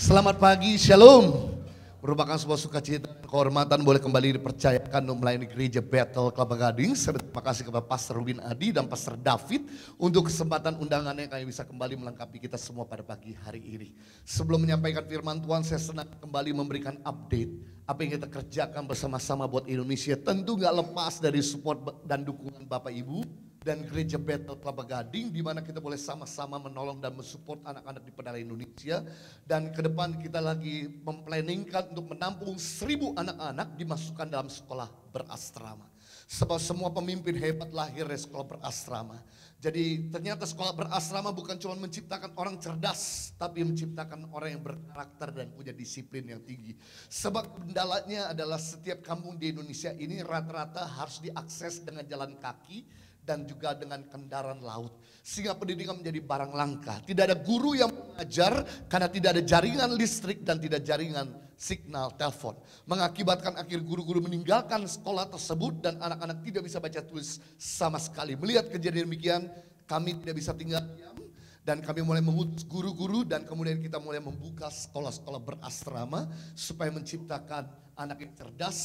Selamat pagi, Shalom. Merupakan sebuah sukacita kehormatan boleh kembali dipercayakan untuk melayani gereja Battle Kelapa Gading. Terima kasih kepada Pastor Win Adi dan Pastor David untuk kesempatan undangannya kami bisa kembali melengkapi kita semua pada pagi hari ini. Sebelum menyampaikan firman Tuhan, saya senang kembali memberikan update apa yang kita kerjakan bersama-sama buat Indonesia tentu nggak lepas dari support dan dukungan Bapak Ibu dan gereja Bethel Kelapa Gading di mana kita boleh sama-sama menolong dan mensupport anak-anak di pedalaman Indonesia dan ke depan kita lagi memplaningkan untuk menampung seribu anak-anak dimasukkan dalam sekolah berasrama. Sebab semua pemimpin hebat lahir dari sekolah berasrama. Jadi ternyata sekolah berasrama bukan cuma menciptakan orang cerdas, tapi menciptakan orang yang berkarakter dan punya disiplin yang tinggi. Sebab kendalanya adalah setiap kampung di Indonesia ini rata-rata harus diakses dengan jalan kaki, dan juga dengan kendaraan laut. Sehingga pendidikan menjadi barang langka. Tidak ada guru yang mengajar karena tidak ada jaringan listrik dan tidak jaringan signal telepon. Mengakibatkan akhir guru-guru meninggalkan sekolah tersebut dan anak-anak tidak bisa baca tulis sama sekali. Melihat kejadian demikian, kami tidak bisa tinggal diam dan kami mulai mengutus guru-guru dan kemudian kita mulai membuka sekolah-sekolah berasrama supaya menciptakan anak yang cerdas,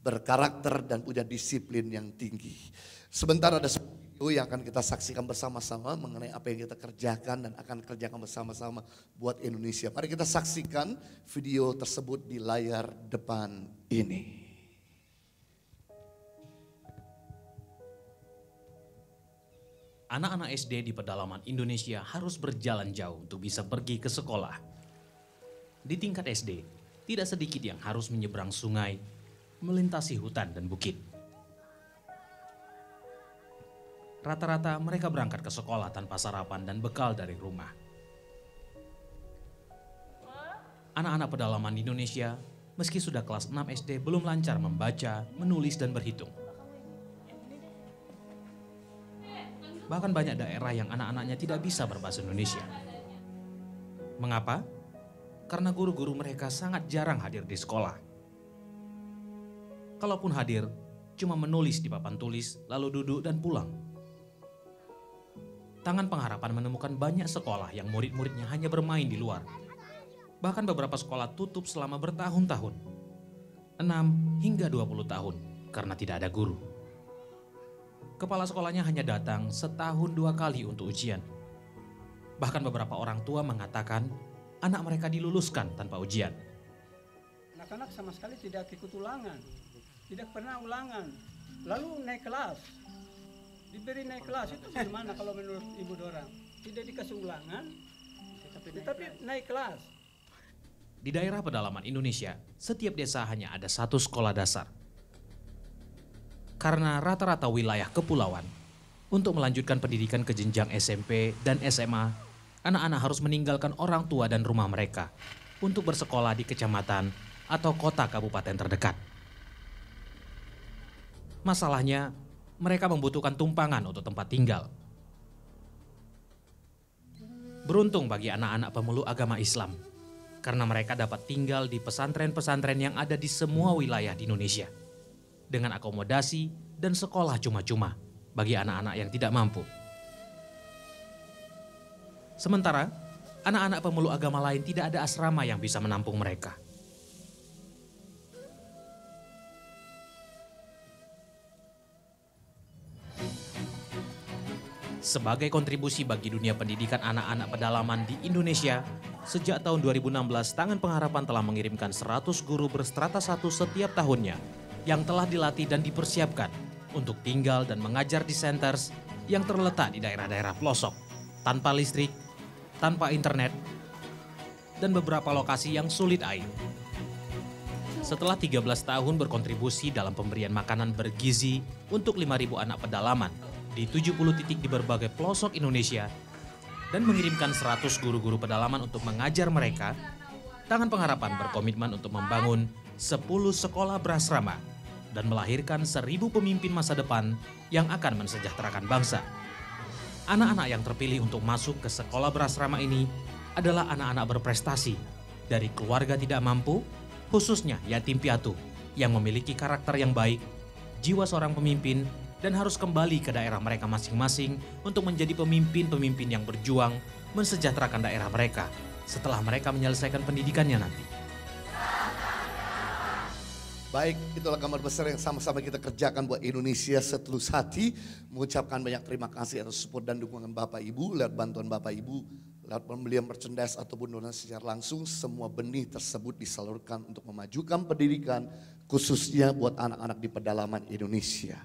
berkarakter dan punya disiplin yang tinggi. Sebentar ada video yang akan kita saksikan bersama-sama mengenai apa yang kita kerjakan dan akan kerjakan bersama-sama buat Indonesia. Mari kita saksikan video tersebut di layar depan ini. Anak-anak SD di pedalaman Indonesia harus berjalan jauh untuk bisa pergi ke sekolah. Di tingkat SD, tidak sedikit yang harus menyeberang sungai, melintasi hutan dan bukit. Rata-rata mereka berangkat ke sekolah tanpa sarapan dan bekal dari rumah. Anak-anak pedalaman di Indonesia, meski sudah kelas 6 SD belum lancar membaca, menulis, dan berhitung. Bahkan banyak daerah yang anak-anaknya tidak bisa berbahasa Indonesia. Mengapa? Karena guru-guru mereka sangat jarang hadir di sekolah. Kalaupun hadir, cuma menulis di papan tulis, lalu duduk dan pulang. Tangan Pengharapan menemukan banyak sekolah yang murid-muridnya hanya bermain di luar. Bahkan beberapa sekolah tutup selama bertahun-tahun. 6 hingga 20 tahun karena tidak ada guru. Kepala sekolahnya hanya datang setahun dua kali untuk ujian. Bahkan beberapa orang tua mengatakan anak mereka diluluskan tanpa ujian. Anak-anak sama sekali tidak ikut ulangan, tidak pernah ulangan, lalu naik kelas, diberi naik kelas itu gimana kalau menurut ibu Dora tidak ulangan tetapi naik, tetapi naik kelas di daerah pedalaman Indonesia setiap desa hanya ada satu sekolah dasar karena rata-rata wilayah kepulauan untuk melanjutkan pendidikan ke jenjang SMP dan SMA anak-anak harus meninggalkan orang tua dan rumah mereka untuk bersekolah di kecamatan atau kota kabupaten terdekat. Masalahnya, mereka membutuhkan tumpangan untuk tempat tinggal. Beruntung bagi anak-anak pemeluk agama Islam, karena mereka dapat tinggal di pesantren-pesantren yang ada di semua wilayah di Indonesia, dengan akomodasi dan sekolah cuma-cuma bagi anak-anak yang tidak mampu. Sementara, anak-anak pemeluk agama lain tidak ada asrama yang bisa menampung mereka. sebagai kontribusi bagi dunia pendidikan anak-anak pedalaman di Indonesia, sejak tahun 2016 Tangan Pengharapan telah mengirimkan 100 guru berstrata satu setiap tahunnya yang telah dilatih dan dipersiapkan untuk tinggal dan mengajar di centers yang terletak di daerah-daerah pelosok, tanpa listrik, tanpa internet, dan beberapa lokasi yang sulit air. Setelah 13 tahun berkontribusi dalam pemberian makanan bergizi untuk 5.000 anak pedalaman di 70 titik di berbagai pelosok Indonesia dan mengirimkan 100 guru-guru pedalaman untuk mengajar mereka, Tangan Pengharapan berkomitmen untuk membangun 10 sekolah berasrama dan melahirkan 1000 pemimpin masa depan yang akan mensejahterakan bangsa. Anak-anak yang terpilih untuk masuk ke sekolah berasrama ini adalah anak-anak berprestasi dari keluarga tidak mampu, khususnya yatim piatu, yang memiliki karakter yang baik, jiwa seorang pemimpin, dan harus kembali ke daerah mereka masing-masing untuk menjadi pemimpin-pemimpin yang berjuang mensejahterakan daerah mereka setelah mereka menyelesaikan pendidikannya nanti. Baik, itulah gambar besar yang sama-sama kita kerjakan buat Indonesia setulus hati. Mengucapkan banyak terima kasih atas support dan dukungan Bapak Ibu, lewat bantuan Bapak Ibu, lewat pembelian merchandise ataupun donasi secara langsung, semua benih tersebut disalurkan untuk memajukan pendidikan, khususnya buat anak-anak di pedalaman Indonesia.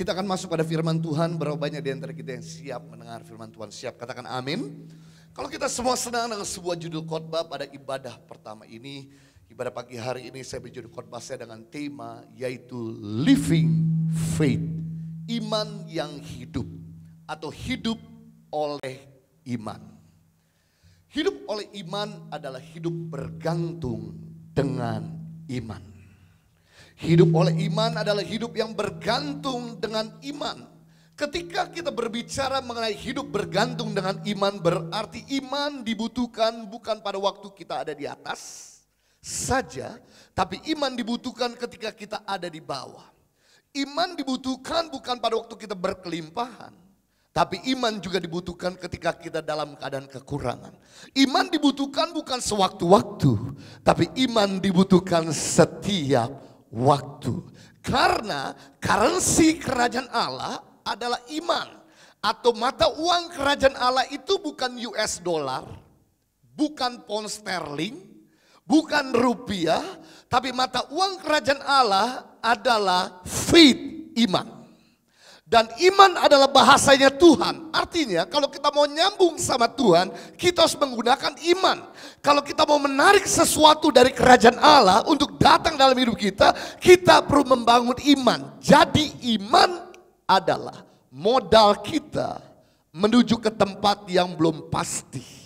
Kita akan masuk pada firman Tuhan, berapa banyak di antara kita yang siap mendengar firman Tuhan. Siap, katakan amin. Kalau kita semua senang dengan sebuah judul khotbah pada ibadah pertama ini, ibadah pagi hari ini saya berjudul khotbah saya dengan tema yaitu Living Faith, iman yang hidup atau hidup oleh iman. Hidup oleh iman adalah hidup bergantung dengan iman. Hidup oleh iman adalah hidup yang bergantung dengan iman. Ketika kita berbicara mengenai hidup bergantung dengan iman, berarti iman dibutuhkan bukan pada waktu kita ada di atas saja, tapi iman dibutuhkan ketika kita ada di bawah. Iman dibutuhkan bukan pada waktu kita berkelimpahan, tapi iman juga dibutuhkan ketika kita dalam keadaan kekurangan. Iman dibutuhkan bukan sewaktu-waktu, tapi iman dibutuhkan setiap waktu. Karena currency kerajaan Allah adalah iman. Atau mata uang kerajaan Allah itu bukan US dollar, bukan pound sterling, bukan rupiah, tapi mata uang kerajaan Allah adalah faith, iman. Dan iman adalah bahasanya Tuhan. Artinya kalau kita mau nyambung sama Tuhan, kita harus menggunakan iman. Kalau kita mau menarik sesuatu dari kerajaan Allah untuk datang dalam hidup kita, kita perlu membangun iman. Jadi iman adalah modal kita menuju ke tempat yang belum pasti.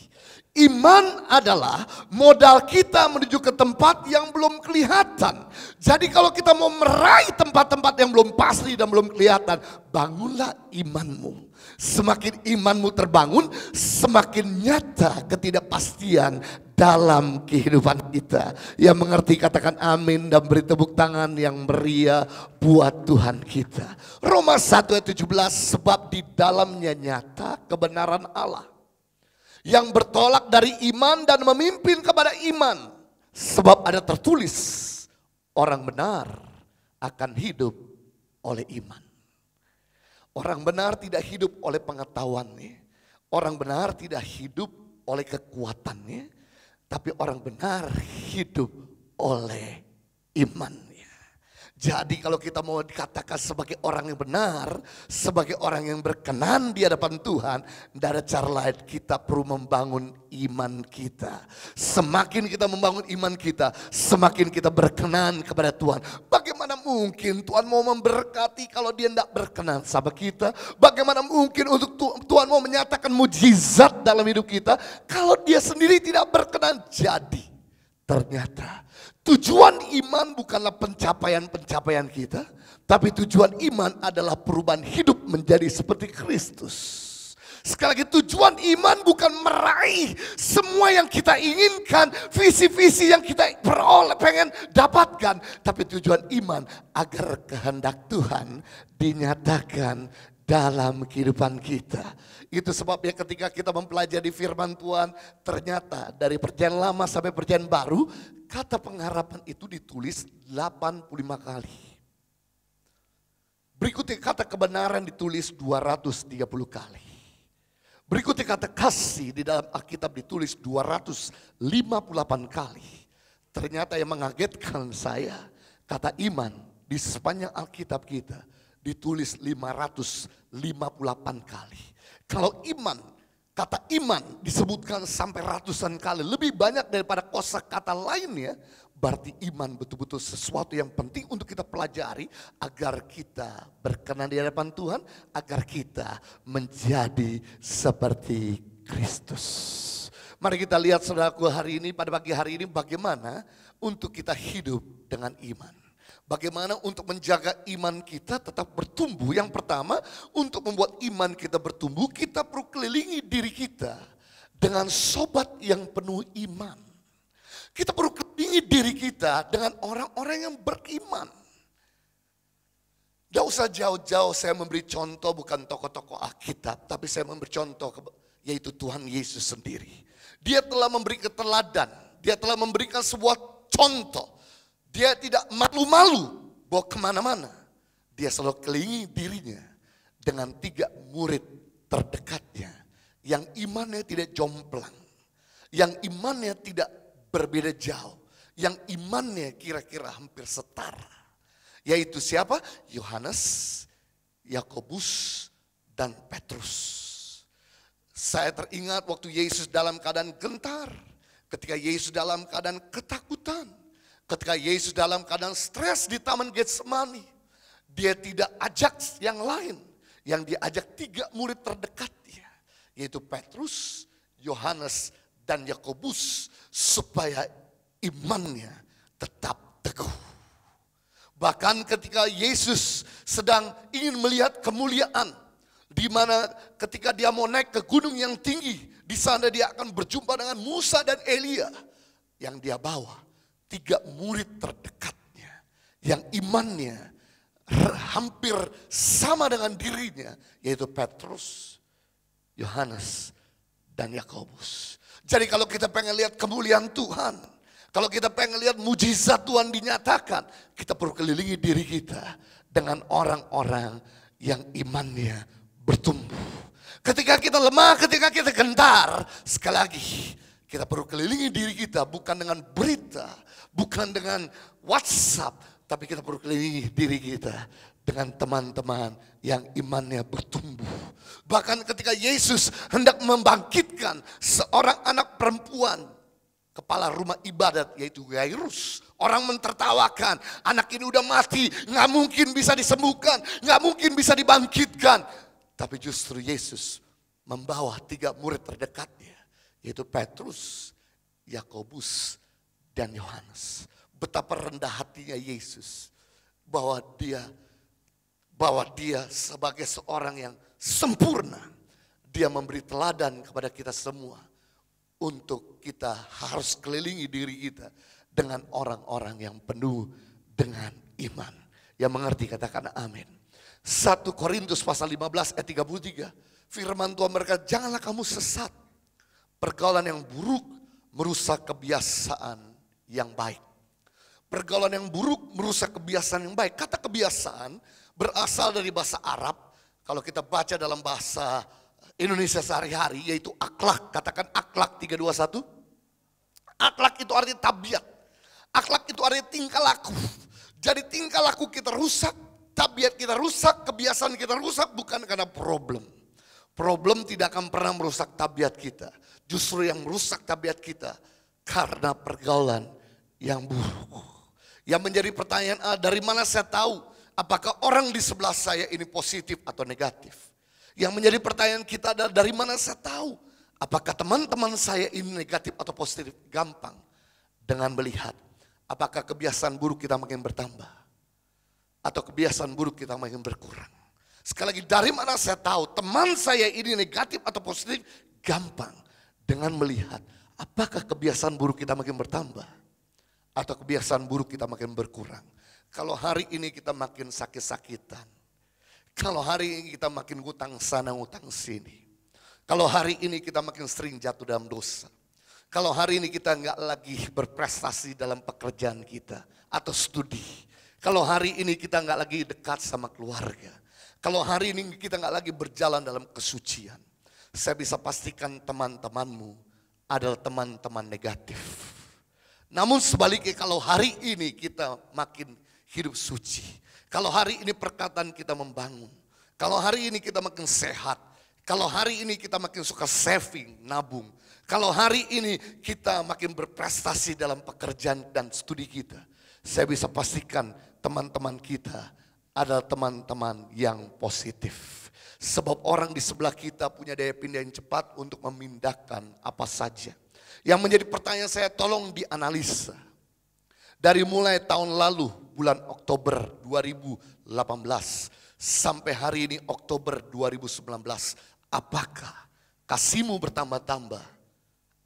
Iman adalah modal kita menuju ke tempat yang belum kelihatan. Jadi kalau kita mau meraih tempat-tempat yang belum pasti dan belum kelihatan, bangunlah imanmu. Semakin imanmu terbangun, semakin nyata ketidakpastian dalam kehidupan kita. Yang mengerti katakan amin dan beri tepuk tangan yang meriah buat Tuhan kita. Roma 1 ayat 17 sebab di dalamnya nyata kebenaran Allah yang bertolak dari iman dan memimpin kepada iman. Sebab ada tertulis, orang benar akan hidup oleh iman. Orang benar tidak hidup oleh pengetahuannya. Orang benar tidak hidup oleh kekuatannya. Tapi orang benar hidup oleh imannya. Jadi kalau kita mau dikatakan sebagai orang yang benar, sebagai orang yang berkenan di hadapan Tuhan, tidak ada cara lain kita perlu membangun iman kita. Semakin kita membangun iman kita, semakin kita berkenan kepada Tuhan. Bagaimana mungkin Tuhan mau memberkati kalau dia tidak berkenan sama kita? Bagaimana mungkin untuk Tuhan mau menyatakan mujizat dalam hidup kita kalau dia sendiri tidak berkenan? Jadi Ternyata tujuan iman bukanlah pencapaian-pencapaian kita, tapi tujuan iman adalah perubahan hidup menjadi seperti Kristus. Sekali lagi tujuan iman bukan meraih semua yang kita inginkan, visi-visi yang kita peroleh, pengen dapatkan. Tapi tujuan iman agar kehendak Tuhan dinyatakan dalam kehidupan kita. Itu sebabnya ketika kita mempelajari firman Tuhan, ternyata dari perjanjian lama sampai perjanjian baru, kata pengharapan itu ditulis 85 kali. Berikutnya kata kebenaran ditulis 230 kali. Berikutnya kata kasih di dalam Alkitab ditulis 258 kali. Ternyata yang mengagetkan saya, kata iman di sepanjang Alkitab kita ditulis 558 kali. Kalau iman, kata iman disebutkan sampai ratusan kali, lebih banyak daripada kosa kata lainnya, berarti iman betul-betul sesuatu yang penting untuk kita pelajari agar kita berkenan di hadapan Tuhan, agar kita menjadi seperti Kristus. Mari kita lihat saudaraku hari ini pada pagi hari ini bagaimana untuk kita hidup dengan iman. Bagaimana untuk menjaga iman kita tetap bertumbuh? Yang pertama, untuk membuat iman kita bertumbuh, kita perlu kelilingi diri kita dengan sobat yang penuh iman. Kita perlu kelilingi diri kita dengan orang-orang yang beriman. Tidak usah jauh-jauh saya memberi contoh bukan tokoh-tokoh Alkitab, tapi saya memberi contoh yaitu Tuhan Yesus sendiri. Dia telah memberi keteladan, dia telah memberikan sebuah contoh dia tidak malu-malu bawa kemana-mana. Dia selalu kelingi dirinya dengan tiga murid terdekatnya. Yang imannya tidak jomplang. Yang imannya tidak berbeda jauh. Yang imannya kira-kira hampir setara. Yaitu siapa? Yohanes, Yakobus, dan Petrus. Saya teringat waktu Yesus dalam keadaan gentar, ketika Yesus dalam keadaan ketakutan, Ketika Yesus dalam keadaan stres di Taman Getsemani, dia tidak ajak yang lain. Yang diajak tiga murid terdekat yaitu Petrus, Yohanes, dan Yakobus supaya imannya tetap teguh. Bahkan ketika Yesus sedang ingin melihat kemuliaan, di mana ketika dia mau naik ke gunung yang tinggi, di sana dia akan berjumpa dengan Musa dan Elia yang dia bawa tiga murid terdekatnya yang imannya hampir sama dengan dirinya yaitu Petrus, Yohanes dan Yakobus. Jadi kalau kita pengen lihat kemuliaan Tuhan, kalau kita pengen lihat mujizat Tuhan dinyatakan, kita perlu kelilingi diri kita dengan orang-orang yang imannya bertumbuh. Ketika kita lemah, ketika kita gentar, sekali lagi kita perlu kelilingi diri kita bukan dengan berita, bukan dengan WhatsApp, tapi kita perlu kelilingi diri kita dengan teman-teman yang imannya bertumbuh. Bahkan ketika Yesus hendak membangkitkan seorang anak perempuan, kepala rumah ibadat yaitu Yairus. Orang mentertawakan, anak ini udah mati, nggak mungkin bisa disembuhkan, nggak mungkin bisa dibangkitkan. Tapi justru Yesus membawa tiga murid terdekatnya yaitu Petrus, Yakobus, dan Yohanes. Betapa rendah hatinya Yesus bahwa dia bahwa dia sebagai seorang yang sempurna dia memberi teladan kepada kita semua untuk kita harus kelilingi diri kita dengan orang-orang yang penuh dengan iman. Yang mengerti katakan amin. 1 Korintus pasal 15 ayat 33. Firman Tuhan mereka, janganlah kamu sesat Pergaulan yang buruk merusak kebiasaan yang baik. Pergaulan yang buruk merusak kebiasaan yang baik. Kata kebiasaan berasal dari bahasa Arab. Kalau kita baca dalam bahasa Indonesia sehari-hari yaitu akhlak. Katakan akhlak 321. Akhlak itu artinya tabiat. Akhlak itu artinya tingkah laku. Jadi tingkah laku kita rusak, tabiat kita rusak, kebiasaan kita rusak bukan karena problem. Problem tidak akan pernah merusak tabiat kita justru yang merusak tabiat kita karena pergaulan yang buruk. Yang menjadi pertanyaan, ah, dari mana saya tahu apakah orang di sebelah saya ini positif atau negatif? Yang menjadi pertanyaan kita adalah dari mana saya tahu apakah teman-teman saya ini negatif atau positif? Gampang dengan melihat apakah kebiasaan buruk kita makin bertambah atau kebiasaan buruk kita makin berkurang. Sekali lagi dari mana saya tahu teman saya ini negatif atau positif? Gampang dengan melihat apakah kebiasaan buruk kita makin bertambah atau kebiasaan buruk kita makin berkurang. Kalau hari ini kita makin sakit-sakitan, kalau hari ini kita makin utang sana utang sini, kalau hari ini kita makin sering jatuh dalam dosa, kalau hari ini kita nggak lagi berprestasi dalam pekerjaan kita atau studi, kalau hari ini kita nggak lagi dekat sama keluarga, kalau hari ini kita nggak lagi berjalan dalam kesucian, saya bisa pastikan teman-temanmu adalah teman-teman negatif. Namun sebaliknya kalau hari ini kita makin hidup suci. Kalau hari ini perkataan kita membangun. Kalau hari ini kita makin sehat. Kalau hari ini kita makin suka saving, nabung. Kalau hari ini kita makin berprestasi dalam pekerjaan dan studi kita. Saya bisa pastikan teman-teman kita adalah teman-teman yang positif. Sebab orang di sebelah kita punya daya pindah yang cepat untuk memindahkan apa saja. Yang menjadi pertanyaan saya tolong dianalisa. Dari mulai tahun lalu bulan Oktober 2018 sampai hari ini Oktober 2019. Apakah kasihmu bertambah-tambah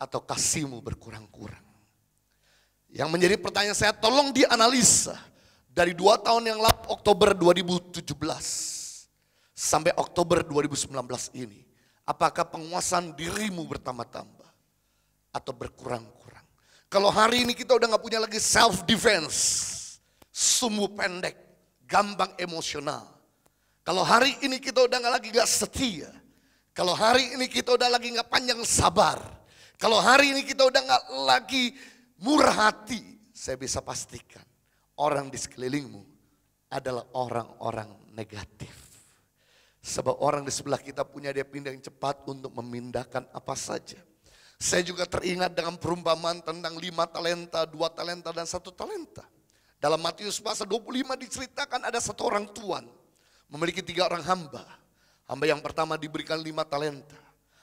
atau kasihmu berkurang-kurang? Yang menjadi pertanyaan saya tolong dianalisa dari dua tahun yang lalu Oktober 2017 sampai Oktober 2019 ini, apakah penguasaan dirimu bertambah-tambah atau berkurang-kurang? Kalau hari ini kita udah nggak punya lagi self defense, sumbu pendek, gampang emosional. Kalau hari ini kita udah nggak lagi gak setia, kalau hari ini kita udah lagi nggak panjang sabar, kalau hari ini kita udah nggak lagi murah hati, saya bisa pastikan orang di sekelilingmu adalah orang-orang negatif. Sebab orang di sebelah kita punya dia pindah yang cepat untuk memindahkan apa saja. Saya juga teringat dengan perumpamaan tentang lima talenta, dua talenta, dan satu talenta. Dalam Matius pasal 25 diceritakan ada satu orang tuan. Memiliki tiga orang hamba. Hamba yang pertama diberikan lima talenta.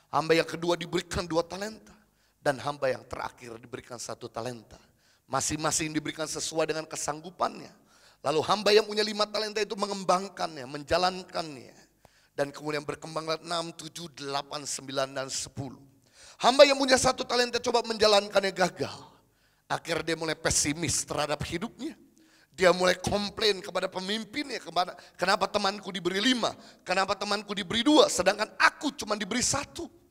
Hamba yang kedua diberikan dua talenta. Dan hamba yang terakhir diberikan satu talenta. Masing-masing diberikan sesuai dengan kesanggupannya. Lalu hamba yang punya lima talenta itu mengembangkannya, menjalankannya. Dan kemudian berkembanglah 6, 7, 8, 9, dan 10. Hamba yang punya satu talenta coba menjalankannya gagal. Akhirnya dia mulai pesimis terhadap hidupnya. Dia mulai komplain kepada pemimpinnya, kepada, kenapa temanku diberi lima, kenapa temanku diberi dua, sedangkan aku cuma diberi satu.